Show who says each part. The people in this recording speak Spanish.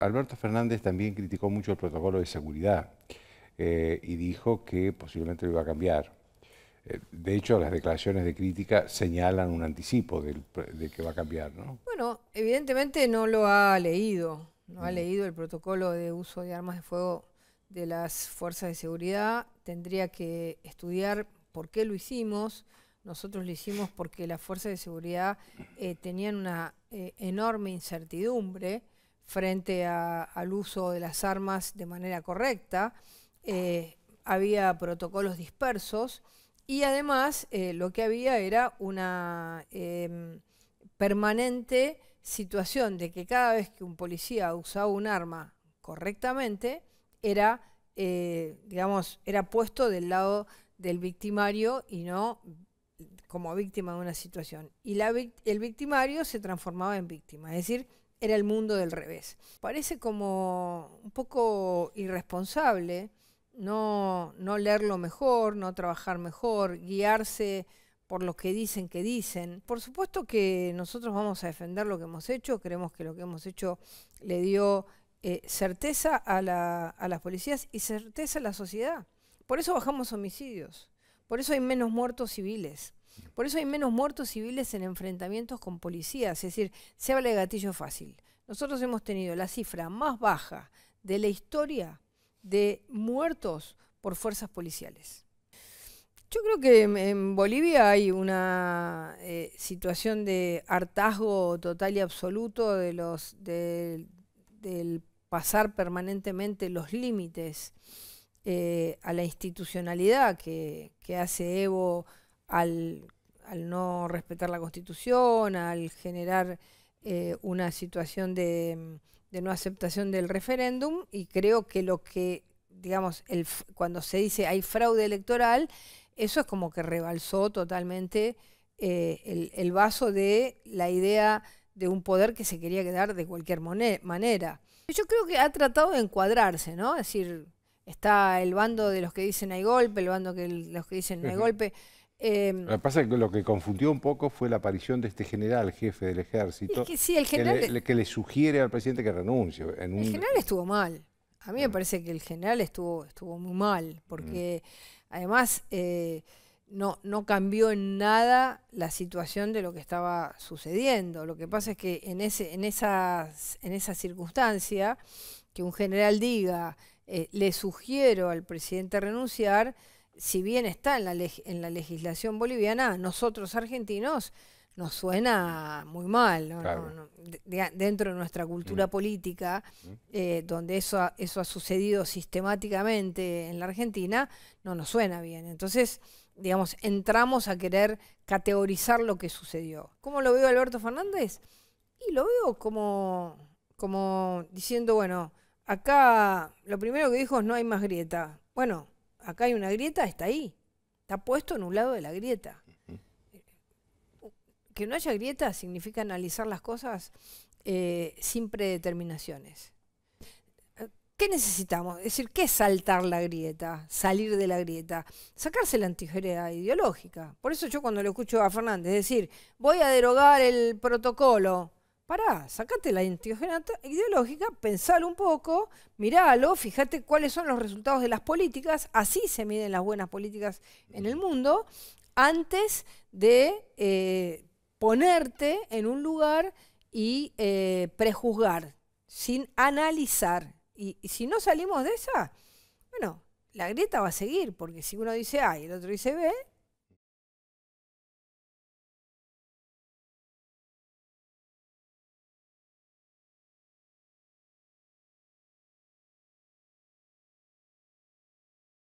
Speaker 1: Alberto Fernández también criticó mucho el protocolo de seguridad eh, y dijo que posiblemente lo iba a cambiar. Eh, de hecho, las declaraciones de crítica señalan un anticipo de que va a cambiar, ¿no? Bueno, evidentemente no lo ha leído, no ha mm. leído el protocolo de uso de armas de fuego de las fuerzas de seguridad. Tendría que estudiar por qué lo hicimos. Nosotros lo hicimos porque las fuerzas de seguridad eh, tenían una enorme incertidumbre frente al uso de las armas de manera correcta, eh, había protocolos dispersos y además eh, lo que había era una em, permanente situación de que cada vez que un policía usaba un arma correctamente, era, eh, digamos, era puesto del lado del victimario y no como víctima de una situación. Y el victimario se transformaba en víctima, es decir, era el mundo del revés. Parece como un poco irresponsable no, no leerlo mejor, no trabajar mejor, guiarse por lo que dicen que dicen. Por supuesto que nosotros vamos a defender lo que hemos hecho, creemos que lo que hemos hecho le dio eh, certeza a, a las policías y certeza a la sociedad. Por eso bajamos homicidios, por eso hay menos muertos civiles. Por eso hay menos muertos civiles en enfrentamientos con policías, es decir, se habla de gatillo fácil. Nosotros hemos tenido la cifra más baja de la historia de muertos por fuerzas policiales. Yo creo que en Bolivia hay una eh, situación de hartazgo total y absoluto de del pasar permanentemente los límites eh, a la institucionalidad que hace Evo al, no respetar la Constitución, al generar eh, una situación mm, de, no aceptación del referéndum y creo que lo que, digamos, cuando se dice hay fraude electoral, eso es como que rebalsó totalmente eh, el, el, vaso de la idea de un poder que se quería quedar de cualquier manera. Yo creo que ha tratado de encuadrarse, ¿no? Es decir, está el bando de los que dicen hay golpe, el bando de los que dicen no hay golpe. Em, lo que pasa que lo que confundió un poco fue la aparición de este general, jefe del ejército, que, le, sugiere al presidente que renuncie. El general eh, estuvo mal. A mí me parece que el general estuvo, estuvo muy mal, porque además eh, no, cambió en nada la situación de lo que estaba sucediendo. Lo que pasa es que en, ese, en, esas, en esa circunstancia, que un general diga, eh, le sugiero al presidente renunciar, si bien está en la, legislación boliviana, nosotros argentinos nos suena muy mal, dentro de nuestra cultura mm. política, mm. Eh, donde eso ha, eso ha sucedido sistemáticamente en la Argentina, no nos suena bien. Entonces, digamos, entramos a querer categorizar lo que sucedió. ¿Cómo lo veo Alberto Fernández? Y lo veo como, como diciendo, bueno, acá lo primero que dijo es no hay más grieta. Bueno, acá hay una grieta, está ahí. Está puesto en un lado de la grieta. Que no haya grieta significa analizar las cosas eh, sin predeterminaciones. ¿Qué necesitamos? Es decir, ¿qué es saltar la grieta? Salir de la grieta. Sacarse la antijería ideológica. Por eso yo cuando le escucho a Fernández decir, voy a derogar el protocolo pará, sacate la ideológica, pensalo un poco, míralo, fíjate cuáles son los resultados de las políticas, así se miden las buenas políticas en el mundo, antes de eh, ponerte en un lugar y eh, prejuzgar, sin analizar. Y, y si no salimos de esa, bueno, la grieta va a seguir, porque si uno dice A y el otro dice B,